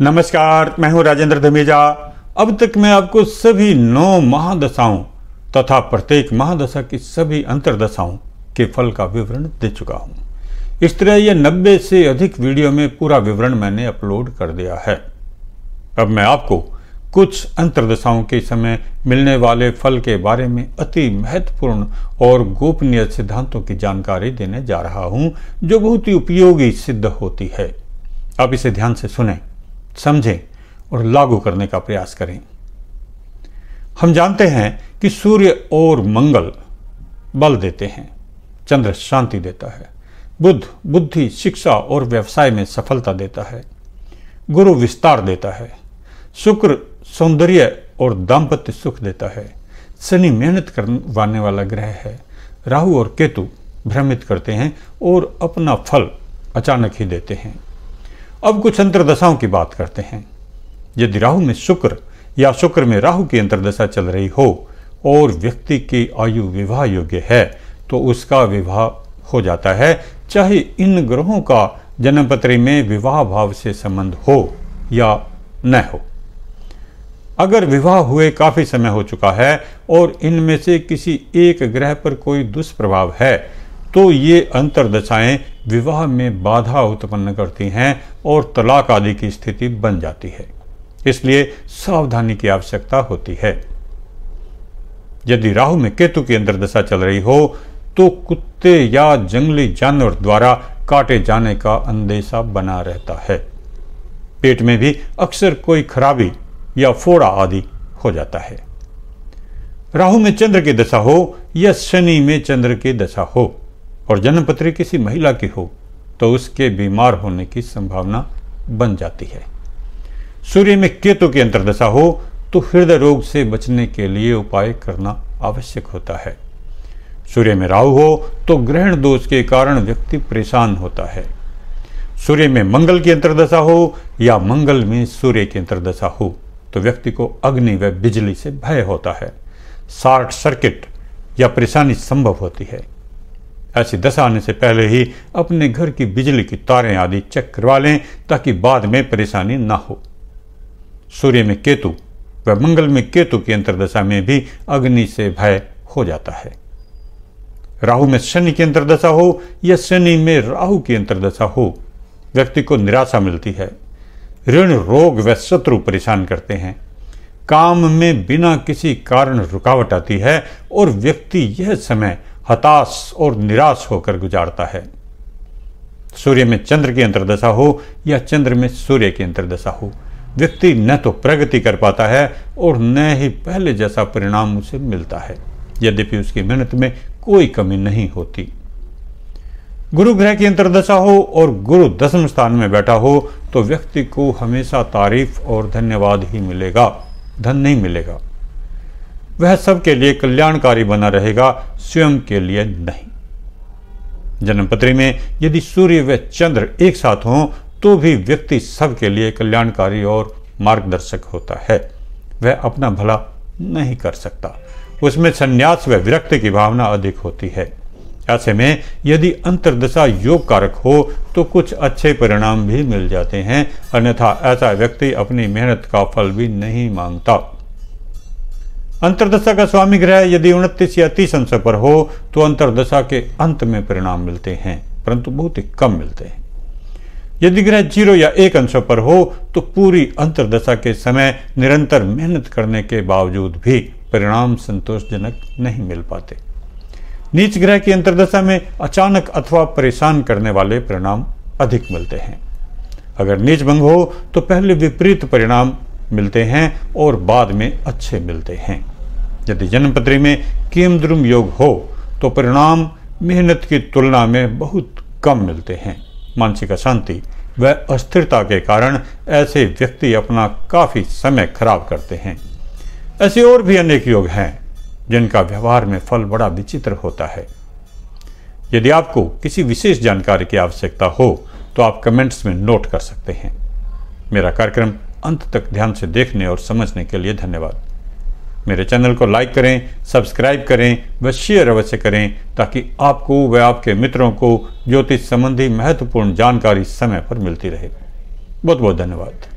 नमस्कार मैं हूं राजेंद्र धमेजा अब तक मैं आपको सभी नौ महादशाओं तथा प्रत्येक महादशा की सभी अंतरदशाओं के फल का विवरण दे चुका हूं इस तरह यह नब्बे से अधिक वीडियो में पूरा विवरण मैंने अपलोड कर दिया है अब मैं आपको कुछ अंतरदशाओं के समय मिलने वाले फल के बारे में अति महत्वपूर्ण और गोपनीय सिद्धांतों की जानकारी देने जा रहा हूं जो बहुत ही उपयोगी सिद्ध होती है आप इसे ध्यान से सुनें समझें और लागू करने का प्रयास करें हम जानते हैं कि सूर्य और मंगल बल देते हैं चंद्र शांति देता है बुद्ध बुद्धि शिक्षा और व्यवसाय में सफलता देता है गुरु विस्तार देता है शुक्र सौंदर्य और दाम्पत्य सुख देता है शनि मेहनत करवाने वाला ग्रह है राहु और केतु भ्रमित करते हैं और अपना फल अचानक ही देते हैं अब कुछ अंतरदशाओं की बात करते हैं यदि राहु में शुक्र या शुक्र में राहु की अंतर्दशा चल रही हो और व्यक्ति की आयु विवाह योग्य है तो उसका विवाह हो जाता है चाहे इन ग्रहों का जन्मपत्री में विवाह भाव से संबंध हो या न हो अगर विवाह हुए काफी समय हो चुका है और इनमें से किसी एक ग्रह पर कोई दुष्प्रभाव है तो ये अंतरदशाएं विवाह में बाधा उत्पन्न करती हैं और तलाक आदि की स्थिति बन जाती है इसलिए सावधानी की आवश्यकता होती है यदि राहु में केतु की अंदर दशा चल रही हो तो कुत्ते या जंगली जानवर द्वारा काटे जाने का अंदेशा बना रहता है पेट में भी अक्सर कोई खराबी या फोड़ा आदि हो जाता है राहु में चंद्र की दशा हो या शनि में चंद्र की दशा हो और जन्मपत्री किसी महिला की हो तो उसके बीमार होने की संभावना बन जाती है सूर्य में केतु की अंतर्दशा हो तो हृदय रोग से बचने के लिए उपाय करना आवश्यक होता है सूर्य में राहु हो तो ग्रहण दोष के कारण व्यक्ति परेशान होता है सूर्य में मंगल की अंतर्दशा हो या मंगल में सूर्य की अंतर्दशा हो तो व्यक्ति को अग्नि व बिजली से भय होता है शॉर्ट सर्किट या परेशानी संभव होती है ऐसी दशा आने से पहले ही अपने घर की बिजली की तारें आदि चेक करवा लें ताकि बाद में परेशानी ना हो सूर्य में केतु व मंगल में केतु की अंतर्दशा में भी अग्नि से भय हो जाता है राहु में शनि की अंतर्दशा हो या शनि में राहु की अंतर्दशा हो व्यक्ति को निराशा मिलती है ऋण रोग व शत्रु परेशान करते हैं काम में बिना किसी कारण रुकावट आती है और व्यक्ति यह समय हताश और निराश होकर गुजारता है सूर्य में चंद्र की अंतर्दशा हो या चंद्र में सूर्य की अंतर्दशा हो व्यक्ति न तो प्रगति कर पाता है और न ही पहले जैसा परिणाम उसे मिलता है यद्यपि उसकी मेहनत में कोई कमी नहीं होती गुरु ग्रह की अंतर्दशा हो और गुरु दसम स्थान में बैठा हो तो व्यक्ति को हमेशा तारीफ और धन्यवाद ही मिलेगा धन नहीं मिलेगा वह सबके लिए कल्याणकारी बना रहेगा स्वयं के लिए नहीं जन्मपत्री में यदि सूर्य व चंद्र एक साथ हों तो भी व्यक्ति सबके लिए कल्याणकारी और मार्गदर्शक होता है वह अपना भला नहीं कर सकता उसमें संन्यास व विरक्ति की भावना अधिक होती है ऐसे में यदि अंतर्दशा योग कारक हो तो कुछ अच्छे परिणाम भी मिल जाते हैं अन्यथा ऐसा व्यक्ति अपनी मेहनत का फल भी नहीं मांगता अंतरदशा का स्वामी ग्रह यदि उनतीस या तीस अंश पर हो तो अंतरदशा के अंत में परिणाम मिलते हैं परंतु बहुत ही कम मिलते हैं यदि ग्रह जीरो या एक अंश पर हो तो पूरी अंतरदशा के समय निरंतर मेहनत करने के बावजूद भी परिणाम संतोषजनक नहीं मिल पाते नीच ग्रह की अंतरदशा में अचानक अथवा परेशान करने वाले परिणाम अधिक मिलते हैं अगर नीच भंग हो तो पहले विपरीत परिणाम मिलते हैं और बाद में अच्छे मिलते हैं यदि जन्मपत्री में केमद्रुम योग हो तो परिणाम मेहनत की तुलना में बहुत कम मिलते हैं मानसिक अशांति व अस्थिरता के कारण ऐसे व्यक्ति अपना काफ़ी समय खराब करते हैं ऐसे और भी अनेक योग हैं जिनका व्यवहार में फल बड़ा विचित्र होता है यदि आपको किसी विशेष जानकारी की आवश्यकता हो तो आप कमेंट्स में नोट कर सकते हैं मेरा कार्यक्रम अंत तक ध्यान से देखने और समझने के लिए धन्यवाद मेरे चैनल को लाइक करें सब्सक्राइब करें व शेयर अवश्य करें ताकि आपको व आपके मित्रों को ज्योतिष संबंधी महत्वपूर्ण जानकारी समय पर मिलती रहे बहुत बहुत धन्यवाद